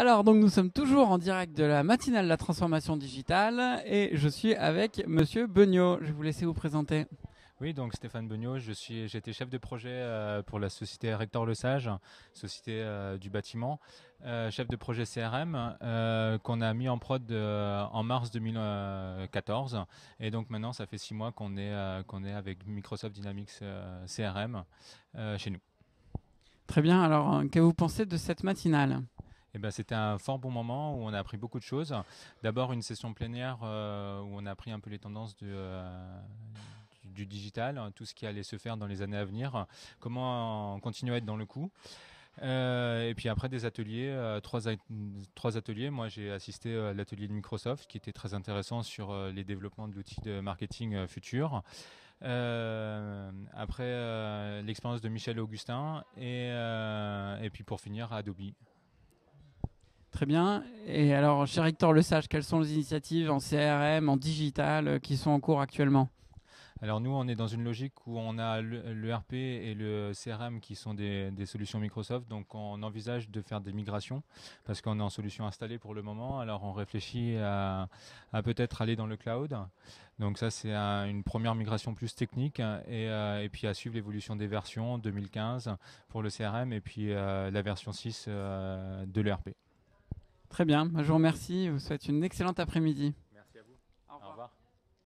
Alors, donc, nous sommes toujours en direct de la matinale de La Transformation Digitale et je suis avec Monsieur Beugnot. Je vais vous laisser vous présenter. Oui, donc Stéphane Beugnot, j'étais chef de projet euh, pour la société Rector Le Sage, société euh, du bâtiment, euh, chef de projet CRM qu'on a mis en prod en mars 2014. Et donc maintenant, ça fait six mois qu'on est, avec Microsoft Dynamics CRM chez nous. Très bien, alors que vous pensez de cette matinale eh ben, c'était un fort bon moment où on a appris beaucoup de choses. D'abord, une session plénière euh, où on a appris un peu les tendances du, euh, digital, hein, tout ce qui allait se faire dans les années à venir, comment continuer à être dans le coup. Euh, et puis après des ateliers, trois, ateliers. Moi, j'ai assisté à l'atelier de Microsoft qui était très intéressant sur les développements de l'outil de marketing futur. après l'expérience de Michel Augustin et, et puis pour finir Adobe. Très bien. Et alors, cher Hector Le Sage, quelles sont les initiatives en CRM, en digital euh, qui sont en cours actuellement alors nous, on est dans une logique où on a l'ERP et le CRM qui sont des, solutions Microsoft. Donc on envisage de faire des migrations parce qu'on est en solution installée pour le moment. Alors on réfléchit à, peut-être aller dans le cloud. Donc ça, c'est une première migration plus technique euh, et, puis à suivre l'évolution des versions 2015 pour le CRM et puis euh, la version 6 de l'ERP. Très bien, je vous remercie, et vous souhaite une excellente après-midi.